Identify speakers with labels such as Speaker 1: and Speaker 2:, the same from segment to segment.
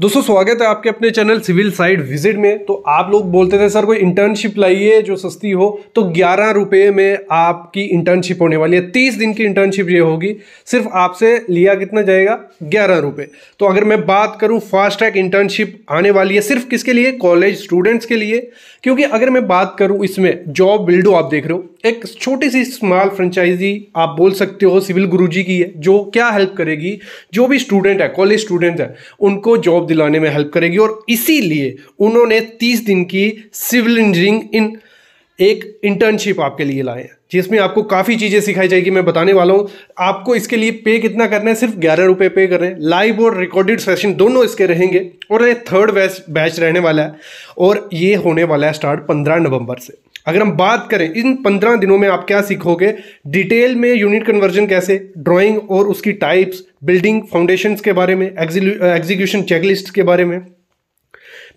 Speaker 1: दोस्तों स्वागत है आपके अपने चैनल सिविल साइड विजिट में तो आप लोग बोलते थे सर कोई इंटर्नशिप लाइए जो सस्ती हो तो ग्यारह रुपये में आपकी इंटर्नशिप होने वाली है तीस दिन की इंटर्नशिप ये होगी सिर्फ आपसे लिया कितना जाएगा ग्यारह रुपये तो अगर मैं बात करूं फास्ट ट्रैक इंटर्नशिप आने वाली है सिर्फ किसके लिए कॉलेज स्टूडेंट्स के लिए क्योंकि अगर मैं बात करूँ इसमें जॉब विल्डो आप देख रहे हो एक छोटी सी स्मॉल फ्रेंचाइजी आप बोल सकते हो सिविल गुरुजी की है जो क्या हेल्प करेगी जो भी स्टूडेंट है कॉलेज स्टूडेंट है उनको जॉब दिलाने में हेल्प करेगी और इसीलिए उन्होंने तीस दिन की सिविल इंजीनियरिंग इन एक इंटर्नशिप आपके लिए लाए हैं जिसमें आपको काफ़ी चीज़ें सिखाई जाएगी मैं बताने वाला हूँ आपको इसके लिए पे कितना करना है सिर्फ ग्यारह रुपये पे कर रहे हैं लाइव और रिकॉर्डेड सेशन दोनों इसके रहेंगे और ये थर्ड बैच बैच रहने वाला है और ये होने वाला है स्टार्ट पंद्रह नवंबर से अगर हम बात करें इन पंद्रह दिनों में आप क्या सीखोगे डिटेल में यूनिट कन्वर्जन कैसे ड्राइंग और उसकी टाइप्स बिल्डिंग फाउंडेशंस के बारे में एग्जीक्यूशन चेकलिस्ट के बारे में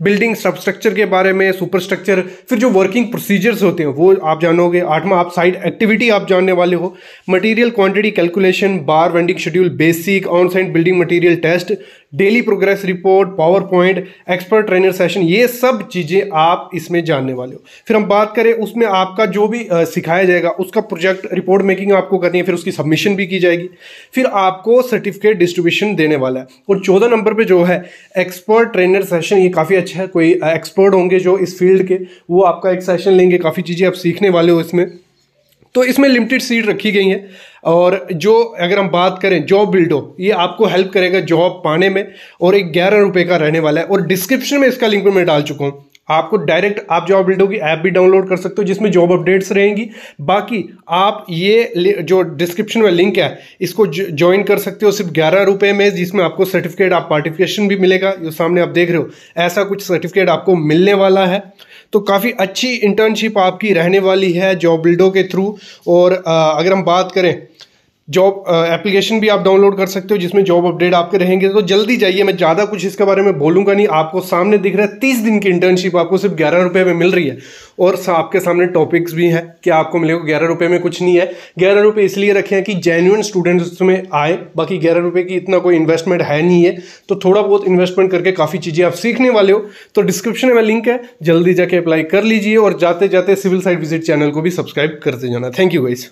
Speaker 1: बिल्डिंग सबस्ट्रक्चर के बारे में सुपर स्ट्रक्चर फिर जो वर्किंग प्रोसीजर्स होते हैं वो आप जानोगे आठवां आप साइड एक्टिविटी आप जानने वाले हो material quantity calculation bar bending schedule basic on site building material test daily progress report power point expert trainer session ये सब चीज़ें आप इसमें जानने वाले हो फिर हम बात करें उसमें आपका जो भी सिखाया जाएगा उसका प्रोजेक्ट रिपोर्ट मेकिंग आपको करनी है फिर उसकी सबमिशन भी की जाएगी फिर आपको सर्टिफिकेट डिस्ट्रीब्यूशन देने वाला है और चौदह नंबर पर जो है एक्सपर्ट ट्रेनर सेशन ये काफ़ी अच्छा है कोई एक्सपर्ट होंगे जो इस फील्ड के वो आपका एक सेशन लेंगे काफ़ी चीज़ें आप सीखने वाले हो इसमें तो इसमें लिमिटेड सीट रखी गई हैं और जो अगर हम बात करें जॉब बिल्डो ये आपको हेल्प करेगा जॉब पाने में और एक ग्यारह रुपये का रहने वाला है और डिस्क्रिप्शन में इसका लिंक मैं डाल चुका हूँ आपको डायरेक्ट आप जॉब बिल्डो की ऐप भी डाउनलोड कर सकते हो जिसमें जॉब अपडेट्स रहेंगी बाकी आप ये जो डिस्क्रिप्शन में लिंक है इसको ज्वाइन कर सकते हो सिर्फ ग्यारह रुपये में जिसमें आपको सर्टिफिकेट आप पार्टिफिकेशन भी मिलेगा जो सामने आप देख रहे हो ऐसा कुछ सर्टिफिकेट आपको मिलने वाला है तो काफ़ी अच्छी इंटर्नशिप आपकी रहने वाली है जॉब बिल्डो के थ्रू और अगर हम बात करें जॉब एप्लीकेशन uh, भी आप डाउनलोड कर सकते हो जिसमें जॉब अपडेट आपके रहेंगे तो जल्दी जाइए मैं ज़्यादा कुछ इसके बारे में बोलूँगा नहीं आपको सामने दिख रहा है तीस दिन की इंटर्नशिप आपको सिर्फ ग्यारह रुपये में मिल रही है और आपके सामने टॉपिक्स भी हैं कि आपको मिलेगा ग्यारह रुपये में कुछ नहीं है ग्यारह रुपये इसलिए रखे हैं कि जेन्यून स्टूडेंट्स उसमें आए बाकी ग्यारह रुपये की इतना कोई इन्वेस्टमेंट है नहीं है तो थोड़ा बहुत इन्वेस्टमेंट करके काफ़ी चीज़ें आप सीखने वाले हो तो डिस्क्रिप्शन में लिंक है जल्दी जाके अप्लाई कर लीजिए और जाते जाते सिविल साइड विजिट चैनल को भी सब्सक्राइब करते जाना थैंक यू गाइज़